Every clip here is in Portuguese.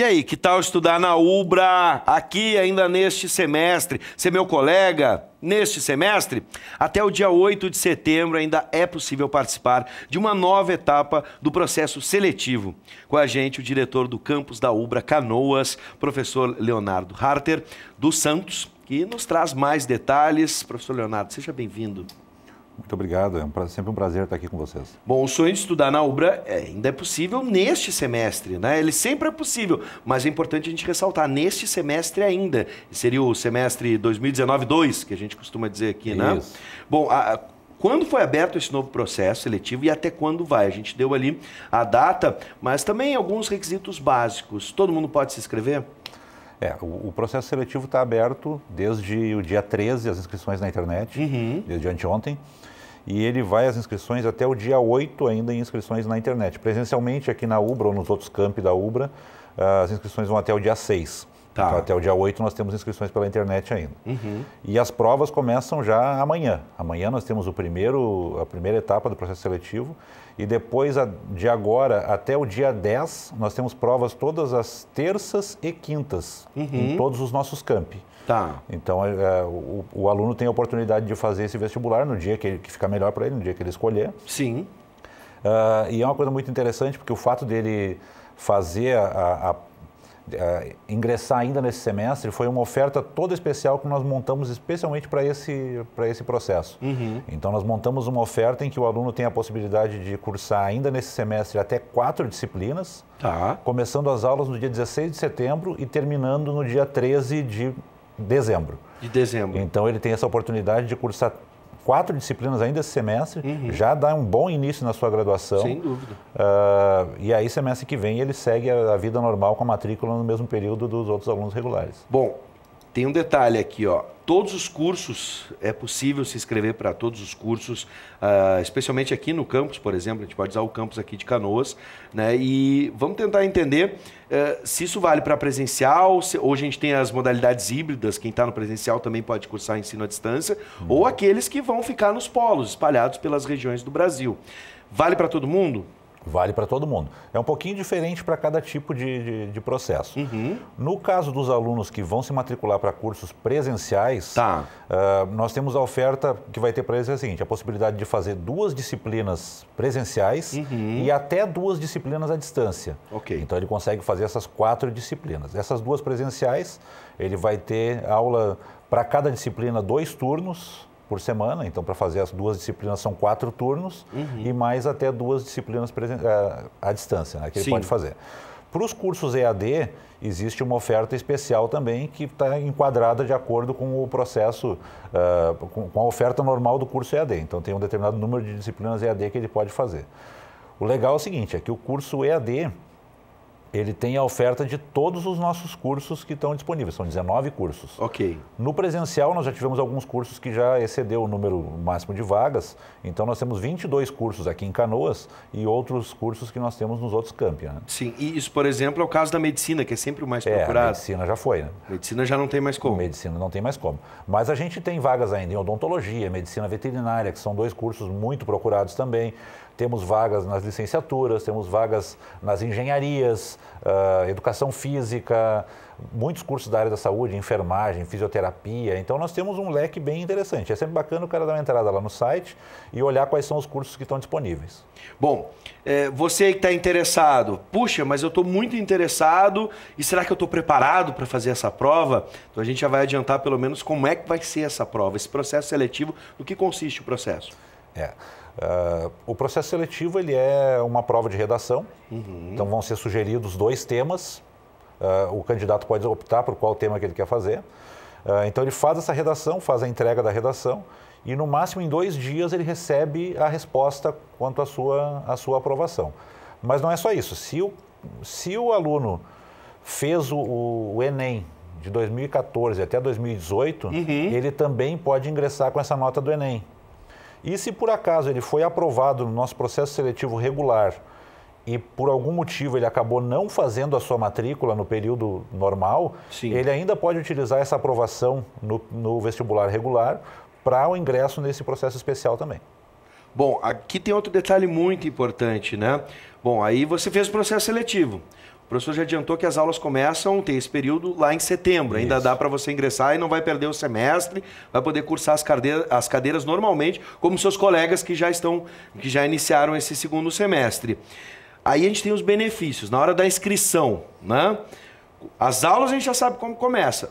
E aí, que tal estudar na UBRA aqui ainda neste semestre? Ser meu colega neste semestre? Até o dia 8 de setembro ainda é possível participar de uma nova etapa do processo seletivo. Com a gente, o diretor do campus da UBRA Canoas, professor Leonardo Harter, dos Santos, que nos traz mais detalhes. Professor Leonardo, seja bem-vindo. Muito obrigado, é um pra... sempre um prazer estar aqui com vocês. Bom, o sonho de estudar na UBRA é, ainda é possível neste semestre, né? Ele sempre é possível, mas é importante a gente ressaltar, neste semestre ainda. Seria o semestre 2019-2, que a gente costuma dizer aqui, né? Isso. Bom, a, quando foi aberto esse novo processo seletivo e até quando vai. A gente deu ali a data, mas também alguns requisitos básicos. Todo mundo pode se inscrever? É, o, processo seletivo está aberto desde o dia 13, as inscrições na internet, uhum. desde anteontem. ontem e ele vai às inscrições até o dia 8 ainda em inscrições na internet. Presencialmente aqui na Ubra ou nos outros campi da Ubra, ah, as inscrições vão até o dia 6. Tá. Então, até o dia 8 nós temos inscrições pela internet ainda. Uhum. E as provas começam já amanhã. Amanhã nós temos o primeiro, a primeira etapa do processo seletivo e depois de agora até o dia 10 nós temos provas todas as terças e quintas uhum. em todos os nossos campi. Tá. Então é, é, o, o, aluno tem a oportunidade de fazer esse vestibular no dia que, ele, que ficar melhor para ele, no dia que ele escolher. Sim. Uh, e é uma coisa muito interessante porque o fato dele fazer a, a uh, ingressar ainda nesse semestre foi uma oferta toda especial que nós montamos especialmente para esse, esse processo. Uhum. Então, nós montamos uma oferta em que o aluno tem a possibilidade de cursar ainda nesse semestre até quatro disciplinas, tá. começando as aulas no dia 16 de setembro e terminando no dia 13 de dezembro. De dezembro. Então, ele tem essa oportunidade de cursar quatro disciplinas ainda esse semestre, uhum. já dá um bom início na sua graduação. Sem dúvida. Uh, e aí, semestre que vem, ele segue a, a, vida normal com a matrícula no mesmo período dos outros alunos regulares. Bom, tem um detalhe aqui, ó todos os cursos, é possível se inscrever para todos os cursos, uh, especialmente aqui no campus, por exemplo, a gente pode usar o campus aqui de Canoas, né? E vamos tentar entender uh, se isso vale para presencial, se, hoje a gente tem as modalidades híbridas, quem está no presencial também pode cursar ensino à distância, uhum. ou aqueles que vão ficar nos polos, espalhados pelas regiões do Brasil. Vale para todo mundo? Vale para todo mundo. É um pouquinho diferente para cada tipo de, de, de processo. Uhum. No caso dos alunos que vão se matricular para cursos presenciais, tá. uh, nós temos a oferta que vai ter para eles é a seguinte: a possibilidade de fazer duas disciplinas presenciais uhum. e até duas disciplinas à distância. Okay. Então ele consegue fazer essas quatro disciplinas. Essas duas presenciais, ele vai ter aula para cada disciplina dois turnos por semana. Então, para fazer as duas disciplinas são quatro turnos uhum. e mais até duas disciplinas eh, à distância, né, que Sim. ele pode fazer. Para os cursos EAD, existe uma oferta especial também que está enquadrada de acordo com o processo, uh, com a oferta normal do curso EAD. Então, tem um determinado número de disciplinas EAD que ele pode fazer. O legal é o seguinte, é que o curso EAD, ele tem a oferta de todos os nossos cursos que estão disponíveis, são 19 cursos. Ok. No presencial, nós já tivemos alguns cursos que já excedeu o número máximo de vagas, então nós temos 22 cursos aqui em Canoas e outros cursos que nós temos nos outros campi. Né? Sim, e isso, por exemplo, é o caso da medicina, que é sempre o mais é, procurado. É, medicina já foi, né? Medicina já não tem mais como. Medicina não tem mais como. Mas a gente tem vagas ainda em odontologia, medicina veterinária, que são dois cursos muito procurados também temos vagas nas licenciaturas, temos vagas nas engenharias, uh, educação física, muitos cursos da área da saúde, enfermagem, fisioterapia. Então nós temos um leque bem interessante. É sempre bacana o cara dar uma entrada lá no site e olhar quais são os cursos que estão disponíveis. Bom, é, você que está interessado, puxa, mas eu estou muito interessado e será que eu estou preparado para fazer essa prova? Então a gente já vai adiantar pelo menos como é que vai ser essa prova, esse processo seletivo, do que consiste o processo. É. Uh, o processo seletivo ele é uma prova de redação, uhum. então vão ser sugeridos dois temas. Uh, o candidato pode optar por qual tema que ele quer fazer. Uh, então ele faz essa redação, faz a entrega da redação e no máximo em dois dias ele recebe a resposta quanto à sua, à sua aprovação. Mas não é só isso. Se o, se o aluno fez o, o Enem de 2014 até 2018, uhum. ele também pode ingressar com essa nota do Enem. E se por acaso ele foi aprovado no nosso processo seletivo regular e por algum motivo ele acabou não fazendo a sua matrícula no período normal, Sim. ele ainda pode utilizar essa aprovação no, no vestibular regular para o ingresso nesse processo especial também. Bom, aqui tem outro detalhe muito importante, né? Bom, aí você fez o processo seletivo professor já adiantou que as aulas começam, tem esse período lá em setembro. Isso. Ainda dá para você ingressar e não vai perder o semestre, vai poder cursar as cadeiras, as cadeiras normalmente, como seus colegas que já estão, que já iniciaram esse segundo semestre. Aí a gente tem os benefícios. Na hora da inscrição, né? As aulas a gente já sabe como começa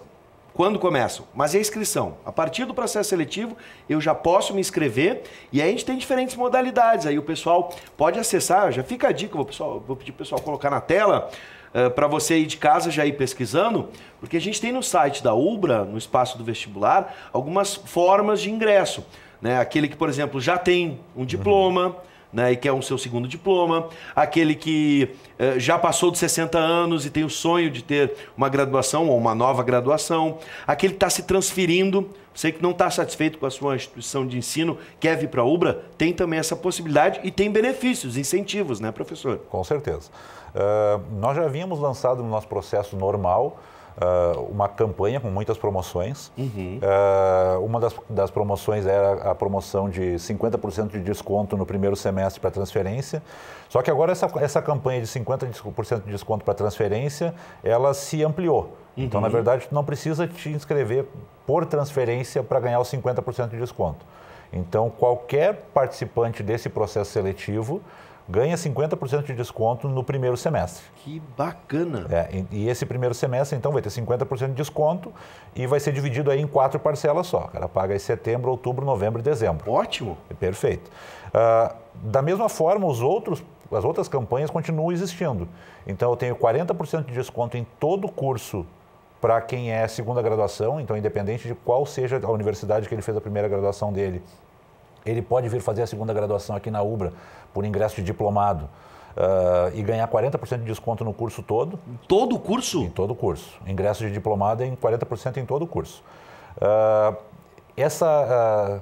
quando começam, mas e a inscrição. A partir do processo seletivo, eu já posso me inscrever e aí a gente tem diferentes modalidades. Aí o pessoal pode acessar, já fica a dica, vou, pessoal, vou pedir o pessoal colocar na tela. Uh, eh, para você ir de casa já ir pesquisando, porque a gente tem no site da UBRA, no espaço do vestibular, algumas formas de ingresso. Né? Aquele que, por exemplo, já tem um diploma, né, e quer um seu segundo diploma, aquele que eh, já passou dos 60 anos e tem o sonho de ter uma graduação ou uma nova graduação, aquele que está se transferindo, você que não está satisfeito com a sua instituição de ensino, quer vir para a UBRA, tem também essa possibilidade e tem benefícios, incentivos, né, professor? Com certeza. Uh, nós já havíamos lançado no nosso processo normal uh, uma campanha com muitas promoções. Uhum. Uh, uma das, das, promoções era a promoção de 50% de desconto no primeiro semestre para transferência. Só que agora essa, essa campanha de 50% de desconto para transferência, ela se ampliou. Uhum. Então, na uhum. verdade, tu não precisa te inscrever por transferência para ganhar os 50% de desconto. Então, qualquer participante desse processo seletivo ganha 50% de desconto no primeiro semestre. Que bacana! É, e, e, esse primeiro semestre, então, vai ter 50% de desconto e vai ser dividido aí em quatro parcelas só. O cara paga em setembro, outubro, novembro e dezembro. Ótimo! É perfeito. Uh, da mesma forma, os outros, as outras campanhas continuam existindo. Então, eu tenho 40% de desconto em todo o curso para quem é segunda graduação, então independente de qual seja a universidade que ele fez a primeira graduação dele, ele pode vir fazer a segunda graduação aqui na UBRA por ingresso de diplomado. Uh, e ganhar 40% de desconto no curso todo. Todo o curso? Em todo o curso. Ingresso de diplomado em 40% em todo o curso. Uh, essa, uh,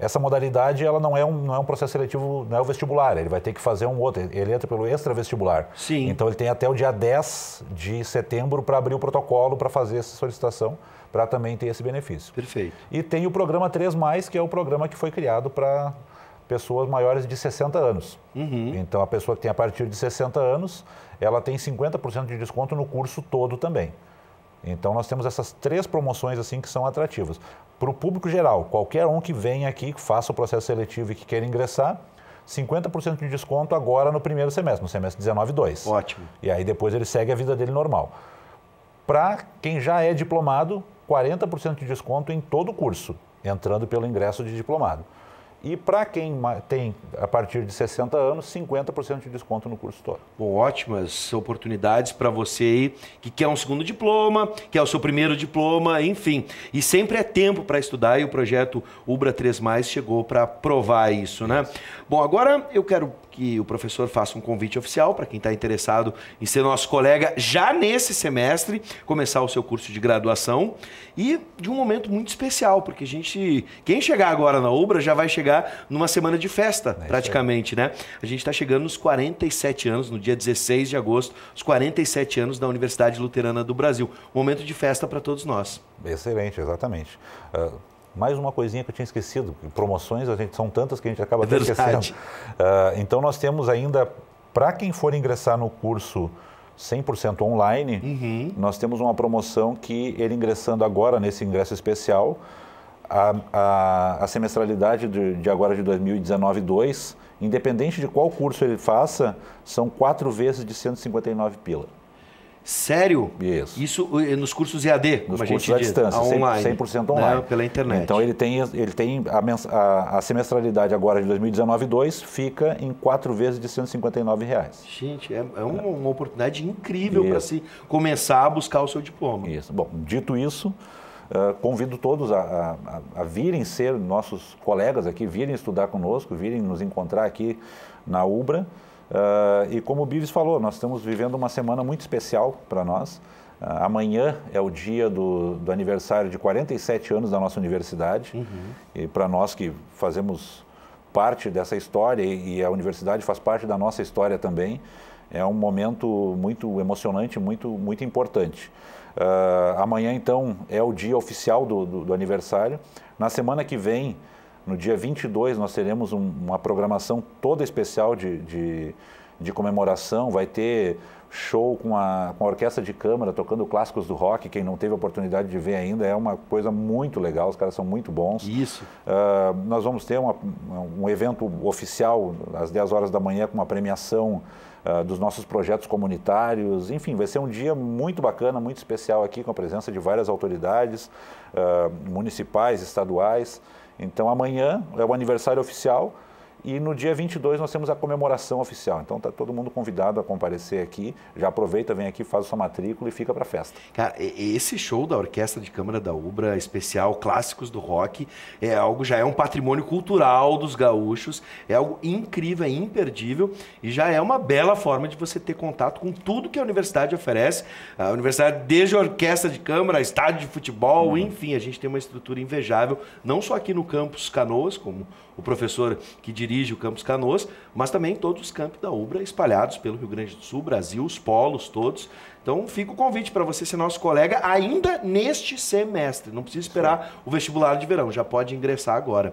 essa modalidade ela não é um, não é um processo seletivo, não é o vestibular, ele vai ter que fazer um outro, ele entra pelo extra-vestibular. Sim. Então ele tem até o dia 10 de setembro para abrir o protocolo para fazer essa solicitação para também ter esse benefício. Perfeito. E tem o programa 3, que é o programa que foi criado para pessoas maiores de 60 anos. Uhum. Então, a pessoa que tem a partir de 60 anos, ela tem 50% de desconto no curso todo também. Então nós temos essas três promoções assim que são atrativas. Para o público geral, qualquer um que venha aqui, que faça o processo seletivo e que queira ingressar, 50% de desconto agora no primeiro semestre, no semestre 19.2. Ótimo. E aí depois ele segue a vida dele normal. Para quem já é diplomado, 40% de desconto em todo o curso, entrando pelo ingresso de diplomado. E para quem tem a partir de 60 anos, 50% de desconto no curso todo. Bom, ótimas oportunidades para você aí que quer um segundo diploma, quer o seu primeiro diploma, enfim. E sempre é tempo para estudar e o projeto Ubra 3 chegou para provar isso, né? Bom, agora eu quero que o professor faça um convite oficial para quem está interessado em ser nosso colega já nesse semestre, começar o seu curso de graduação e de um momento muito especial, porque a gente, quem chegar agora na Ubra já vai chegar chegar numa semana de festa, é praticamente, né? A gente está chegando nos 47 anos, no dia 16 de agosto, os 47 anos da Universidade Luterana do Brasil. momento de festa para todos nós. Excelente, exatamente. Uh... Mais uma coisinha que eu tinha esquecido, promoções a gente, são tantas que a gente acaba é esquecendo. Uh, então nós temos ainda, para quem for ingressar no curso 100% online, uhum. nós temos uma promoção que ele ingressando agora nesse ingresso especial, a, a, a semestralidade de, de, agora de 2019 2, independente de qual curso ele faça, são quatro vezes de 159 pila. Sério? Isso. Isso eh, nos cursos EAD, nos cursos gente à distância, ah, online, 100%, 100 online. Né? Pela internet. Então ele tem, ele tem a, a, a semestralidade agora de 2019-2 fica em quatro vezes de 159 reais. Gente, é, é uma, uma, oportunidade incrível para se começar a buscar o seu diploma. Isso. Bom, dito isso, ah, convido todos a, a, a, virem ser nossos colegas aqui, virem estudar conosco, virem nos encontrar aqui na Ubra. Uh, e como o Bives falou, nós estamos vivendo uma semana muito especial para nós. Uh, amanhã é o dia do, do, aniversário de 47 anos da nossa universidade. Uhum. E para nós que fazemos parte dessa história e, e a universidade faz parte da nossa história também, é um momento muito emocionante, muito, muito importante. Uh, amanhã, então, é o dia oficial do, do, do, aniversário. Na semana que vem, no dia 22, nós teremos um, uma programação toda especial de, de de comemoração, vai ter show com a, com a orquestra de câmara tocando clássicos do rock. Quem não teve a oportunidade de ver ainda, é uma coisa muito legal. Os caras são muito bons. Isso. Uh, nós vamos ter uma, um evento oficial às 10 horas da manhã com uma premiação uh, dos nossos projetos comunitários. Enfim, vai ser um dia muito bacana, muito especial aqui, com a presença de várias autoridades uh, municipais, estaduais. Então, amanhã é o aniversário oficial. E no dia 22 nós temos a comemoração oficial. Então está todo mundo convidado a comparecer aqui. Já aproveita, vem aqui, faz a sua matrícula e fica para a festa. Cara, esse show da Orquestra de Câmara da Ubra, especial Clássicos do Rock, é algo já é um patrimônio cultural dos gaúchos. É algo incrível, é imperdível e já é uma bela forma de você ter contato com tudo que a universidade oferece. A universidade, desde a orquestra de câmara, estádio de futebol, uhum. enfim, a gente tem uma estrutura invejável, não só aqui no campus Canoas, como o professor que dirige o Campus Canoas, mas também todos os campos da UBRA espalhados pelo Rio Grande do Sul, Brasil, os polos todos. Então fica o convite para você ser nosso colega ainda neste semestre. Não precisa esperar Sim. o vestibular de verão, já pode ingressar agora.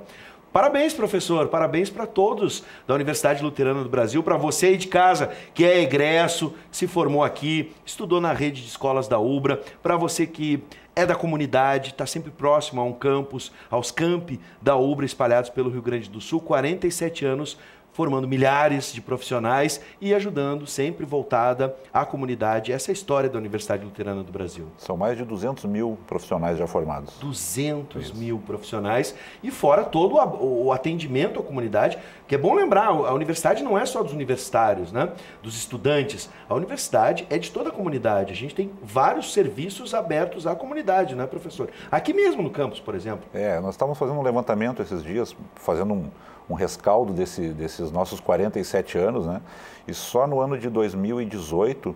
Parabéns, professor, parabéns para todos da Universidade Luterana do Brasil, para você aí de casa que é egresso, se formou aqui, estudou na rede de escolas da UBRA, para você que é da comunidade, está sempre próximo a um campus, aos campi da UBRA espalhados pelo Rio Grande do Sul, 47 anos formando milhares de profissionais e ajudando, sempre voltada à comunidade. Essa é a história da Universidade Luterana do Brasil. São mais de 200 mil profissionais já formados. 200 Isso. mil profissionais e fora todo o atendimento à comunidade, que é bom lembrar, a universidade não é só dos universitários, né? Dos estudantes. A universidade é de toda a comunidade. A gente tem vários serviços abertos à comunidade, né, professor? Aqui mesmo no campus, por exemplo. É, nós estávamos fazendo um levantamento esses dias, fazendo um, um rescaldo desse, desses nossos 47 anos, né? E só no ano de 2018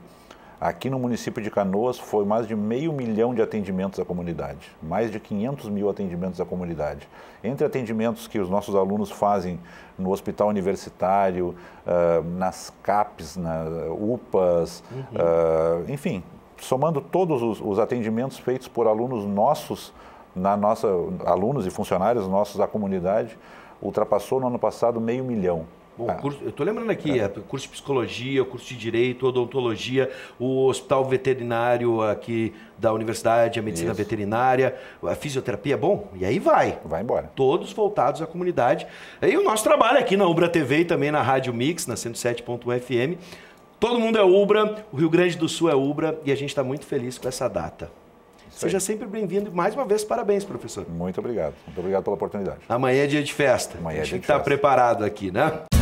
Aqui no município de Canoas foi mais de meio milhão de atendimentos à comunidade, mais de 500 mil atendimentos à comunidade. Entre atendimentos que os nossos alunos fazem no hospital universitário, ah, nas CAPs, na UPAs, uhum. Ah, enfim, somando todos os atendimentos feitos por alunos nossos, na nossa, alunos e funcionários nossos da comunidade, ultrapassou no ano passado meio milhão. Bom, ah. curso, eu estou lembrando aqui, ah. é. curso de psicologia, curso de direito, odontologia, o hospital veterinário aqui da universidade, a medicina Isso. veterinária, a fisioterapia, bom, e aí vai. Vai embora. Todos voltados à comunidade. E o nosso trabalho aqui na Ubra TV e também na Rádio Mix, na 107.1 FM. Todo mundo é Ubra, o Rio Grande do Sul é Ubra e a gente está muito feliz com essa data. Seja sempre bem-vindo. Mais uma vez, parabéns, professor. Muito obrigado. Muito obrigado pela oportunidade. Amanhã é dia de festa. Amanhã é dia de tá festa. A gente está preparado aqui, né?